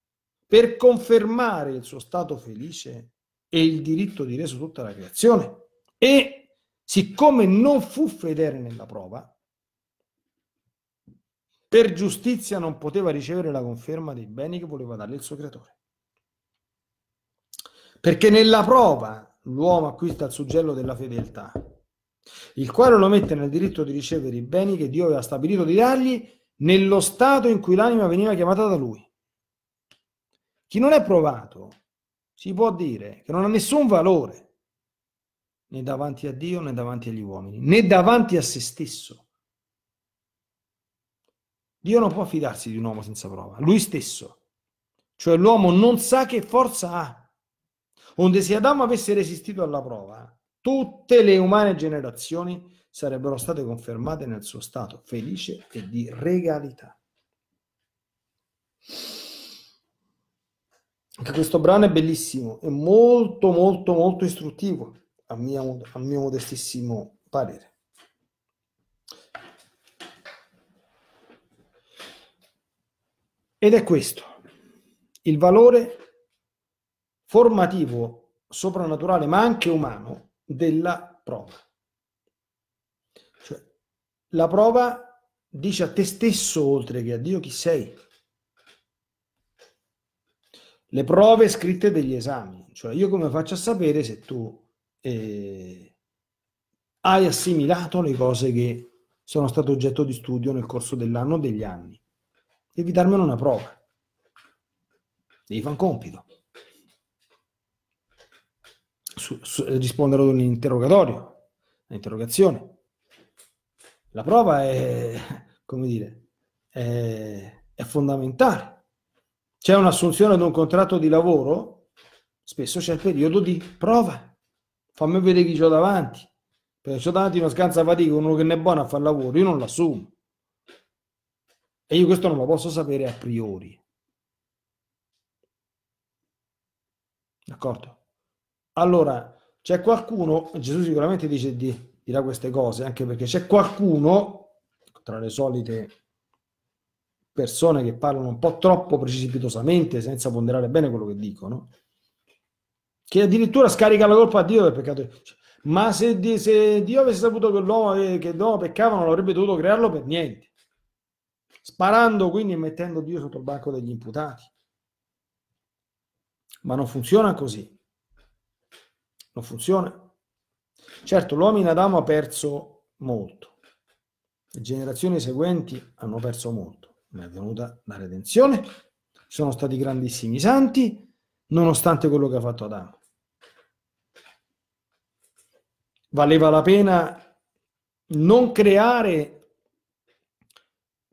per confermare il suo stato felice e il diritto di reso tutta la creazione. E siccome non fu fedele nella prova, per giustizia non poteva ricevere la conferma dei beni che voleva dargli il suo creatore. Perché nella prova l'uomo acquista il suggello della fedeltà, il quale lo mette nel diritto di ricevere i beni che Dio aveva stabilito di dargli nello stato in cui l'anima veniva chiamata da lui. Chi non è provato si può dire che non ha nessun valore né davanti a Dio né davanti agli uomini, né davanti a se stesso. Dio non può fidarsi di un uomo senza prova, lui stesso. Cioè l'uomo non sa che forza ha. Onde se Adamo avesse resistito alla prova, tutte le umane generazioni sarebbero state confermate nel suo stato felice e di regalità. Anche questo brano è bellissimo, è molto molto molto istruttivo, a mio, a mio modestissimo parere. Ed è questo, il valore formativo, soprannaturale, ma anche umano, della prova. Cioè, la prova dice a te stesso, oltre che a Dio, chi sei le prove scritte degli esami. Cioè io come faccio a sapere se tu eh, hai assimilato le cose che sono state oggetto di studio nel corso dell'anno o degli anni? Devi darmene una prova. Devi fare un compito. Su, su, rispondere ad un interrogatorio, un'interrogazione. La prova è, (laughs) come dire, è, è fondamentale c'è un'assunzione ad un contratto di lavoro? Spesso c'è il periodo di prova. Fammi vedere chi ho davanti. Perché ho davanti una scansa fatica, uno che non è buono a fare lavoro, io non l'assumo. E io questo non lo posso sapere a priori. D'accordo? Allora, c'è qualcuno, Gesù sicuramente dice di, dirà queste cose, anche perché c'è qualcuno, tra le solite persone che parlano un po' troppo precipitosamente senza ponderare bene quello che dicono, che addirittura scarica la colpa a Dio del peccato. Cioè, ma se, se Dio avesse saputo che l'uomo, eh, che l'uomo peccava non avrebbe dovuto crearlo per niente, sparando quindi e mettendo Dio sotto il banco degli imputati. Ma non funziona così. Non funziona. Certo, l'uomo in Adamo ha perso molto. Le generazioni seguenti hanno perso molto ma è venuta la redenzione. sono stati grandissimi santi, nonostante quello che ha fatto Adamo. Valeva la pena non creare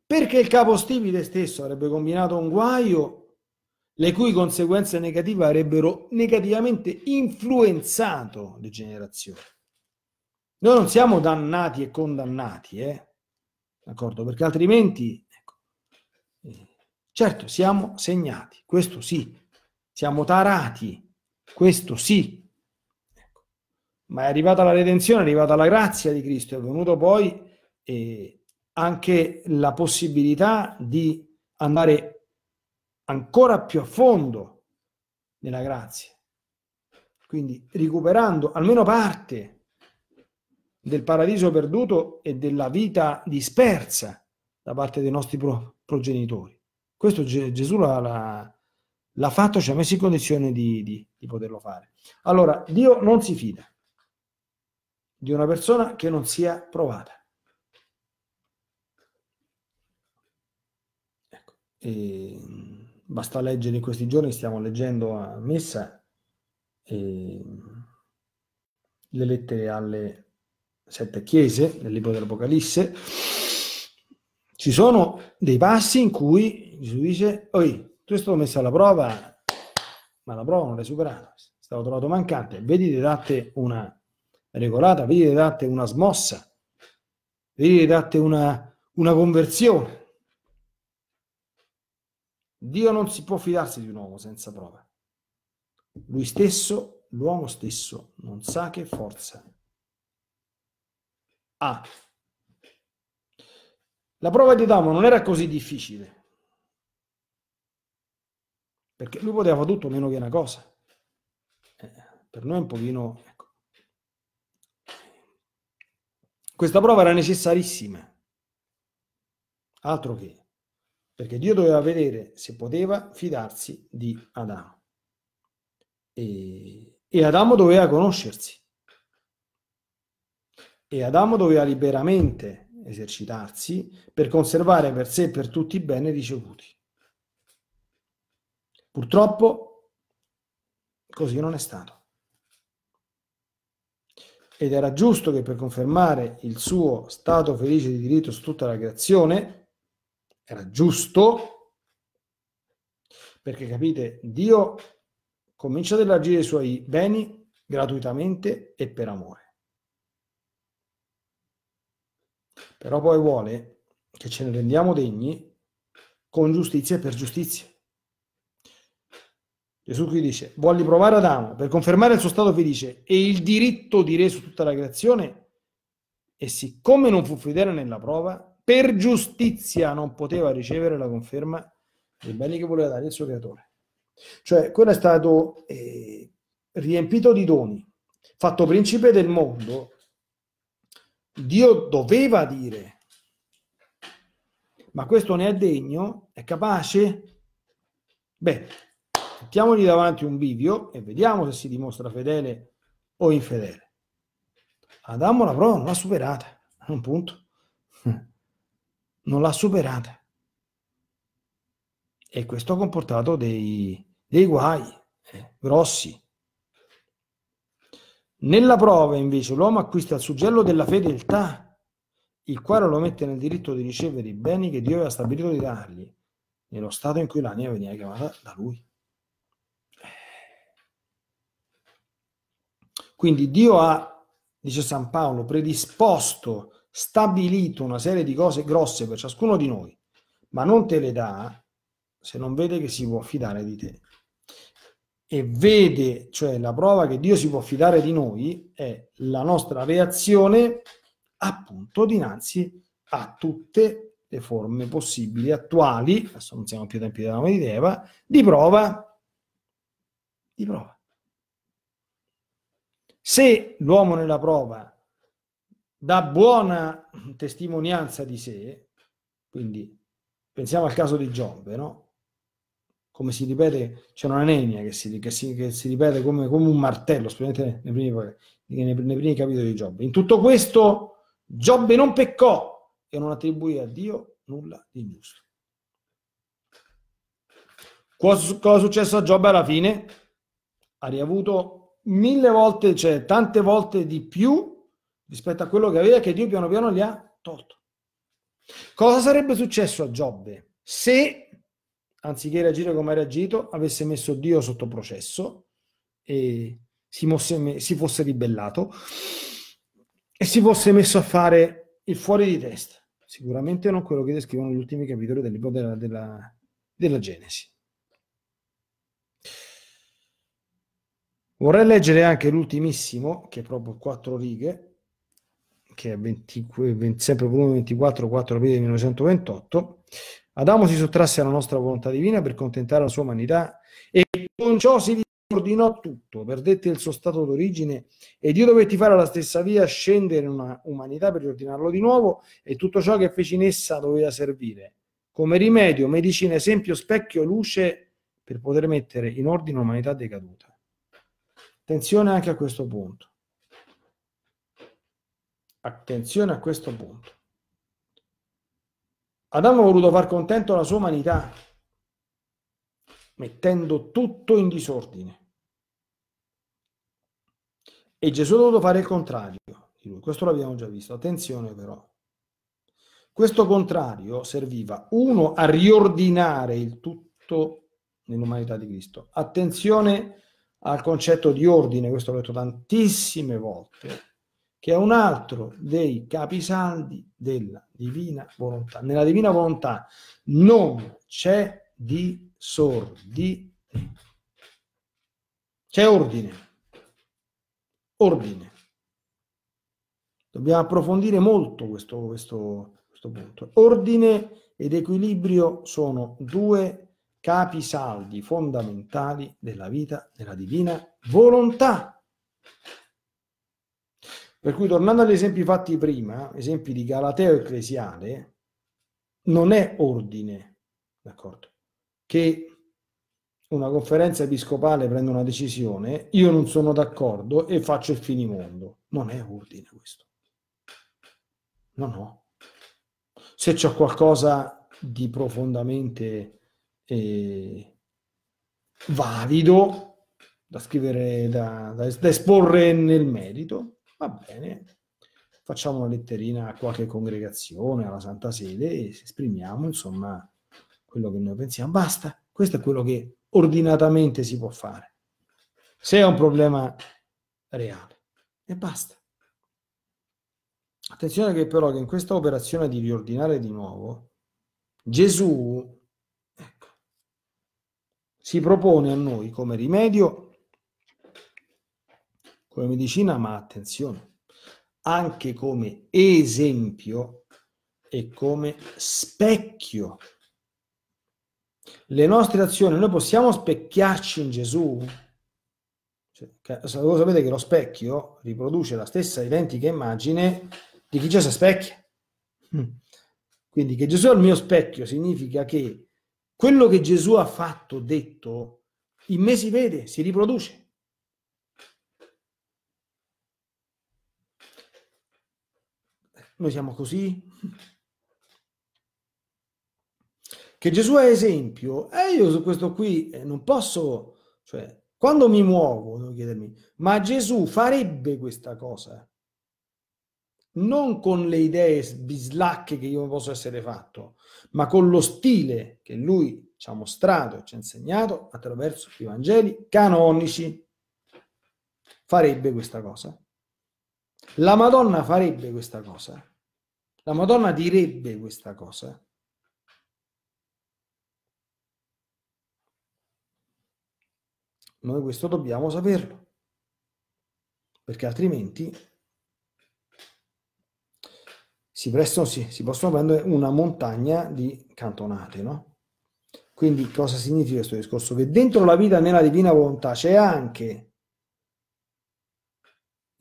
perché il capostipite stesso avrebbe combinato un guaio le cui conseguenze negative avrebbero negativamente influenzato le generazioni. Noi non siamo dannati e condannati, eh? d'accordo? Perché altrimenti Certo, siamo segnati, questo sì, siamo tarati, questo sì, ecco. ma è arrivata la redenzione, è arrivata la grazia di Cristo, è venuto poi eh, anche la possibilità di andare ancora più a fondo nella grazia, quindi recuperando almeno parte del paradiso perduto e della vita dispersa da parte dei nostri pro progenitori. Questo Gesù l'ha, l'ha, l'ha fatto, ci ha messo in condizione di, di, di poterlo fare. Allora, Dio non si fida di una persona che non sia provata. Ecco. E basta leggere in questi giorni, stiamo leggendo a messa e le lettere alle sette chiese nel libro dell'Apocalisse. Ci sono dei passi in cui Gesù dice, oi, tu è stato messo alla prova, ma la prova non l'hai superata, è stato trovato mancante, vedi di date una regolata, vedi di date una smossa, vedi di date una, una conversione. Dio non si può fidarsi di un uomo senza prova. Lui stesso, l'uomo stesso, non sa che forza ha. la prova di Adamo non era così difficile perché lui poteva fare tutto meno che una cosa. Eh, per noi è un pochino... Ecco. Questa prova era necessarissima, altro che, perché Dio doveva vedere se poteva fidarsi di Adamo. E, e Adamo doveva conoscersi. E Adamo doveva liberamente esercitarsi per conservare per sé e per tutti i beni ricevuti. Purtroppo così non è stato. Ed era giusto che per confermare il suo stato felice di diritto su tutta la creazione, era giusto, perché capite, Dio comincia ad elargire i suoi beni gratuitamente e per amore. Però poi vuole che ce ne rendiamo degni con giustizia e per giustizia. Gesù qui dice, vuol provare Adamo, per confermare il suo stato felice e il diritto di re su tutta la creazione, e siccome non fu fedele nella prova, per giustizia non poteva ricevere la conferma dei beni che voleva dare il suo creatore. Cioè, quello è stato eh, riempito di doni, fatto principe del mondo, Dio doveva dire, ma questo ne è degno, è capace? Beh, Mettiamogli davanti un bivio e vediamo se si dimostra fedele o infedele. Adamo la prova non l'ha superata, a un punto. (laughs) Non l'ha superata. E questo ha comportato dei, dei guai eh, grossi. Nella prova invece l'uomo acquista il suggello della fedeltà, il quale lo mette nel diritto di ricevere i beni che Dio aveva stabilito di dargli, nello stato in cui l'anima veniva chiamata da lui. Quindi Dio ha, dice San Paolo, predisposto, stabilito una serie di cose grosse per ciascuno di noi, ma non te le dà se non vede che si può fidare di te. E vede, cioè la prova che Dio si può fidare di noi è la nostra reazione appunto dinanzi a tutte le forme possibili attuali, adesso non siamo più tempi della Eva, di prova, di prova. Se l'uomo nella prova dà buona testimonianza di sé, quindi pensiamo al caso di Giobbe, no? come si ripete, c'è una nenia che si, che si, che si ripete come, come, un martello, specialmente nei primi, nei, nei primi capitoli di Giobbe. In tutto questo Giobbe non peccò e non attribuì a Dio nulla di giusto. Cosa, cosa è successo a Giobbe alla fine? Ha riavuto mille volte, cioè tante volte di più rispetto a quello che aveva, che Dio piano piano gli ha tolto. Cosa sarebbe successo a Giobbe se, anziché reagire come ha reagito, avesse messo Dio sotto processo e si, mosse, si fosse ribellato e si fosse messo a fare il fuori di testa? Sicuramente non quello che descrivono gli ultimi capitoli del libro della, della, della Genesi. Vorrei leggere anche l'ultimissimo, che è proprio quattro righe, che è 20, 20, sempre volume 24, 4 aprile 1928. Adamo si sottrasse alla nostra volontà divina per contentare la sua umanità e con ciò si ordinò tutto, perdette il suo stato d'origine e Dio dovetti fare la stessa via, scendere in una umanità per riordinarlo di nuovo e tutto ciò che fece in essa doveva servire come rimedio, medicina, esempio, specchio, luce per poter mettere in ordine l'umanità decaduta. Attenzione anche a questo punto. Attenzione a questo punto. Adamo ha voluto far contento la sua umanità, mettendo tutto in disordine. E Gesù ha dovuto fare il contrario Questo l'abbiamo già visto. Attenzione però. Questo contrario serviva, uno, a riordinare il tutto nell'umanità di Cristo. Attenzione al concetto di ordine, questo l'ho detto tantissime volte, che è un altro dei capisaldi della divina volontà. Nella divina volontà non c'è disordine, c'è ordine. Ordine. Dobbiamo approfondire molto questo, questo, questo punto. Ordine ed equilibrio sono due capisaldi fondamentali della vita della divina volontà. Per cui, tornando agli esempi fatti prima, esempi di Galateo ecclesiale, non è ordine, d'accordo, che una conferenza episcopale prenda una decisione, io non sono d'accordo e faccio il finimondo. Non è ordine questo. No, no. Se c'è qualcosa di profondamente eh, vavido da scrivere, da, da, da esporre nel merito, va bene, facciamo una letterina a qualche congregazione, alla Santa Sede e esprimiamo insomma quello che noi pensiamo. Basta, questo è quello che ordinatamente si può fare. Se è un problema reale e basta. Attenzione che però che in questa operazione di riordinare di nuovo, Gesù si propone a noi come rimedio, come medicina, ma attenzione, anche come esempio e come specchio. Le nostre azioni, noi possiamo specchiarci in Gesù? Cioè, sapete che lo specchio riproduce la stessa identica immagine di chi già si specchia. Quindi che Gesù è il mio specchio significa che quello che Gesù ha fatto, detto, in me si vede, si riproduce. Noi siamo così? Che Gesù è esempio, e eh, io su questo qui eh, non posso, cioè, quando mi muovo, devo chiedermi, ma Gesù farebbe questa cosa? non con le idee bislacche che io posso essere fatto, ma con lo stile che lui ci ha mostrato e ci ha insegnato attraverso i Vangeli canonici, farebbe questa cosa. La Madonna farebbe questa cosa. La Madonna direbbe questa cosa. Noi questo dobbiamo saperlo, perché altrimenti si, prestano, si, si possono prendere una montagna di cantonate, no? Quindi cosa significa questo discorso? Che dentro la vita nella divina volontà c'è anche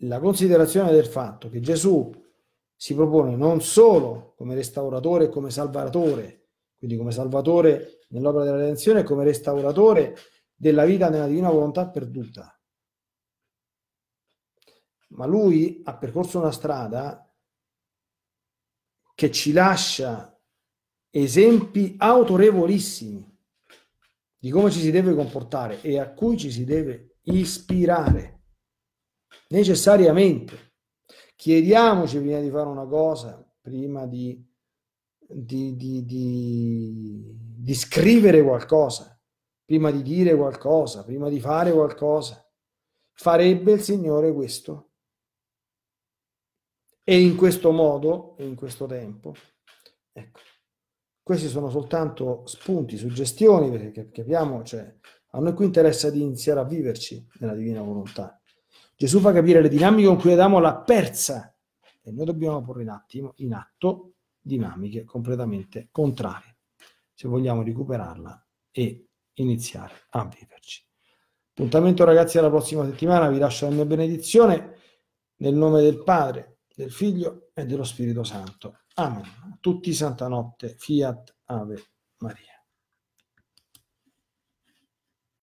la considerazione del fatto che Gesù si propone non solo come restauratore e come salvatore, quindi come salvatore nell'opera della redenzione come restauratore della vita nella divina volontà perduta, ma lui ha percorso una strada che ci lascia esempi autorevolissimi di come ci si deve comportare e a cui ci si deve ispirare necessariamente. Chiediamoci prima di fare una cosa, prima di, di, di, di scrivere qualcosa, prima di dire qualcosa, prima di fare qualcosa. Farebbe il Signore questo? e in questo modo in questo tempo. Ecco, questi sono soltanto spunti, suggestioni, perché capiamo, cioè, a noi qui interessa di iniziare a viverci nella divina volontà. Gesù fa capire le dinamiche con cui Adamo l'ha persa e noi dobbiamo porre in, attimo, in atto dinamiche completamente contrarie, se vogliamo recuperarla e iniziare a viverci. Appuntamento ragazzi alla prossima settimana, vi lascio la mia benedizione nel nome del Padre, del Figlio e dello Spirito Santo. Amen. tutti santa notte. Fiat Ave Maria.